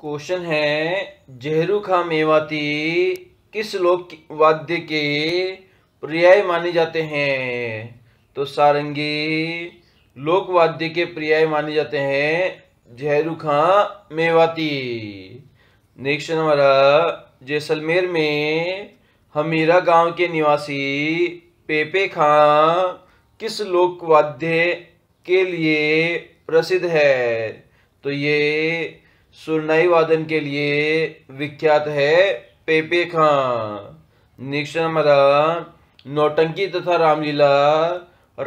question है जहरू खां मेवाती किस लोक वाद्य के पर्याय माने जाते हैं तो सारंगी लोकवाद्य के पर्याय माने जाते हैं जहरू खां मेवाती नेक्स्ट नंबर जैसलमेर में हमीरा गांव के निवासी पेपे खां किस लोकवाद्य के लिए प्रसिद्ध है तो ये सुरनाई वादन के लिए विख्यात है पेपे खां निरीक्षण नौटंकी तथा रामलीला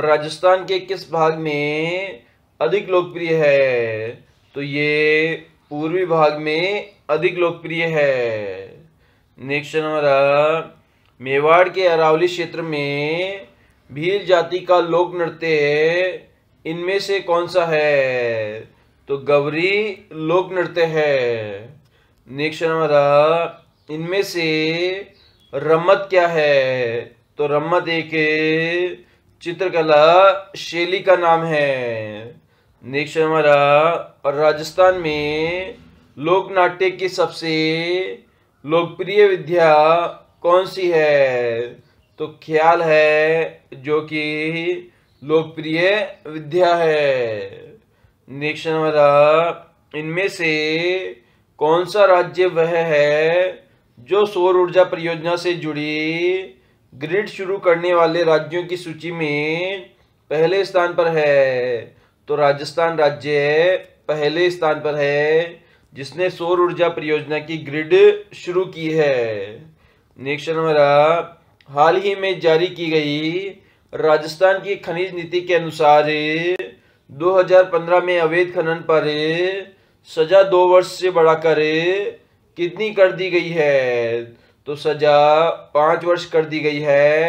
राजस्थान के किस भाग में अधिक लोकप्रिय है तो ये पूर्वी भाग में अधिक लोकप्रिय है नेक्स्ट हमारा मेवाड़ के अरावली क्षेत्र में भील जाति का लोक नृत्य इनमें से कौन सा है तो गवरी लोक नृत्य है नेक्स्ट हमारा इनमें से रम्मत क्या है तो रम्मत एक चित्रकला शैली का नाम है नेक्स्ट हमारा राजस्थान में लोक नाट्य की सबसे लोकप्रिय विद्या कौन सी है तो ख्याल है जो कि लोकप्रिय विद्या है नेक्स्ट नंबर इनमें से कौन सा राज्य वह है जो सौर ऊर्जा परियोजना से जुड़ी ग्रिड शुरू करने वाले राज्यों की सूची में पहले स्थान पर है तो राजस्थान राज्य पहले स्थान पर है जिसने सौर ऊर्जा परियोजना की ग्रिड शुरू की है नेक्स्ट नंबर हाल ही में जारी की गई राजस्थान की खनिज नीति के अनुसार 2015 में अवैध खनन पर सजा दो वर्ष से बढ़ाकर कितनी कर दी गई है तो सजा पांच वर्ष कर दी गई है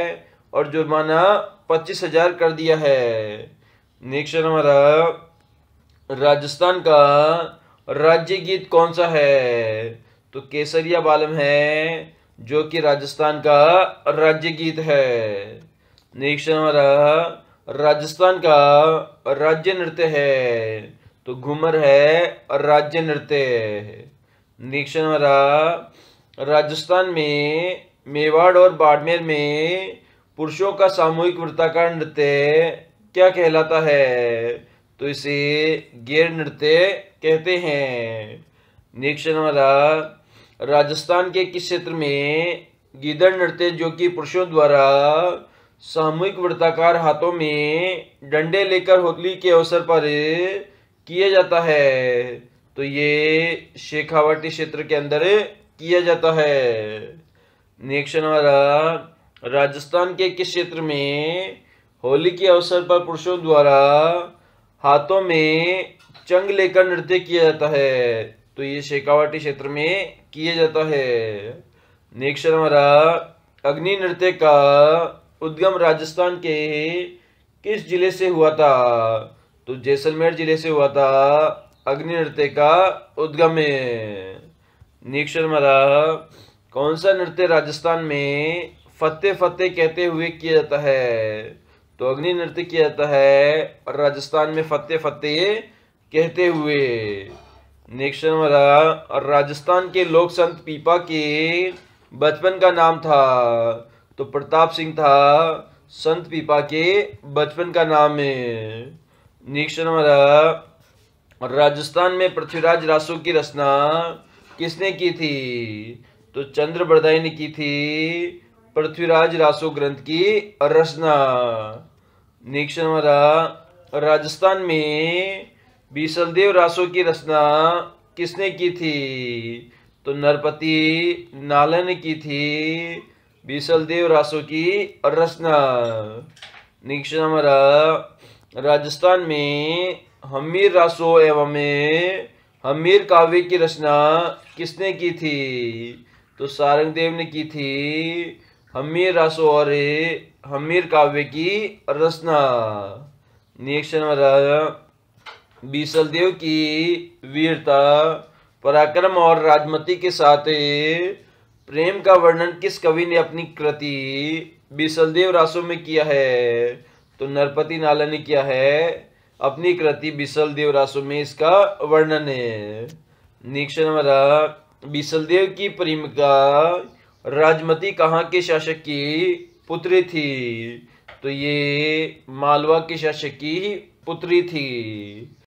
और जुर्माना पच्चीस हजार कर दिया है नेक्स्ट हमारा राजस्थान का राज्य गीत कौन सा है तो केसरिया बालम है जो कि राजस्थान का राज्य गीत है नेक्स्ट हमारा राजस्थान का राज्य नृत्य है तो घूमर है राज्य नृत्य है निरीक्षण राजस्थान में मेवाड़ और बाड़मेर में पुरुषों का सामूहिक वृत्ताकार नृत्य क्या कहलाता है तो इसे गेर नृत्य कहते हैं निरीक्षण वाला राजस्थान के किस क्षेत्र में गिदड़ नृत्य जो कि पुरुषों द्वारा सामूहिक वृत्ताकार हाथों में डंडे लेकर होली के अवसर पर किया जाता है तो ये शेखावटी क्षेत्र के अंदर किया जाता है नेक्स्ट हमारा राजस्थान के किस क्षेत्र में होली के अवसर पर पुरुषों द्वारा हाथों में चंग लेकर नृत्य किया जाता है तो ये शेखावटी क्षेत्र में किया जाता है नेक्स्ट हमारा अग्नि नृत्य का उद्गम राजस्थान के किस जिले से हुआ था तो जैसलमेर जिले से हुआ था अग्नि नृत्य का उद्गम है निक्षर मरा कौन सा नृत्य राजस्थान में फते फतेह कहते हुए किया जाता है तो अग्नि नृत्य किया जाता है और राजस्थान में फते फतेह कहते हुए निक्षर मरा और राजस्थान के लोक संत पीपा के बचपन का नाम था तो प्रताप सिंह था संत पीपा के बचपन का नाम है नेक्स्ट हमारा राजस्थान में पृथ्वीराज रासो की रचना किसने की थी तो चंद्र बरदाई ने की थी पृथ्वीराज रासो ग्रंथ की रचना नेक्स्ट हमारा राजस्थान में बीसलदेव रासो की रचना किसने की थी तो नरपति नाला ने की थी बीसलदेव रासो की रचना निरीक्षण हमारा राजस्थान में हमीर रासो एवं हमीर काव्य की रचना किसने की थी तो सारंगदेव ने की थी हमीर रासो और हमीर काव्य की रचना निरीक्षण हमारा बीसलदेव की वीरता पराक्रम और राजमती के साथ प्रेम का वर्णन किस कवि ने अपनी कृति बिसलदेव रासो में किया है तो नरपति नाला ने किया है अपनी कृति बिसल देव रासो में इसका वर्णन है निरीक्षण हमारा बिसलदेव की प्रेमिका राजमती कहाँ के शासक की पुत्री थी तो ये मालवा के शासक की पुत्री थी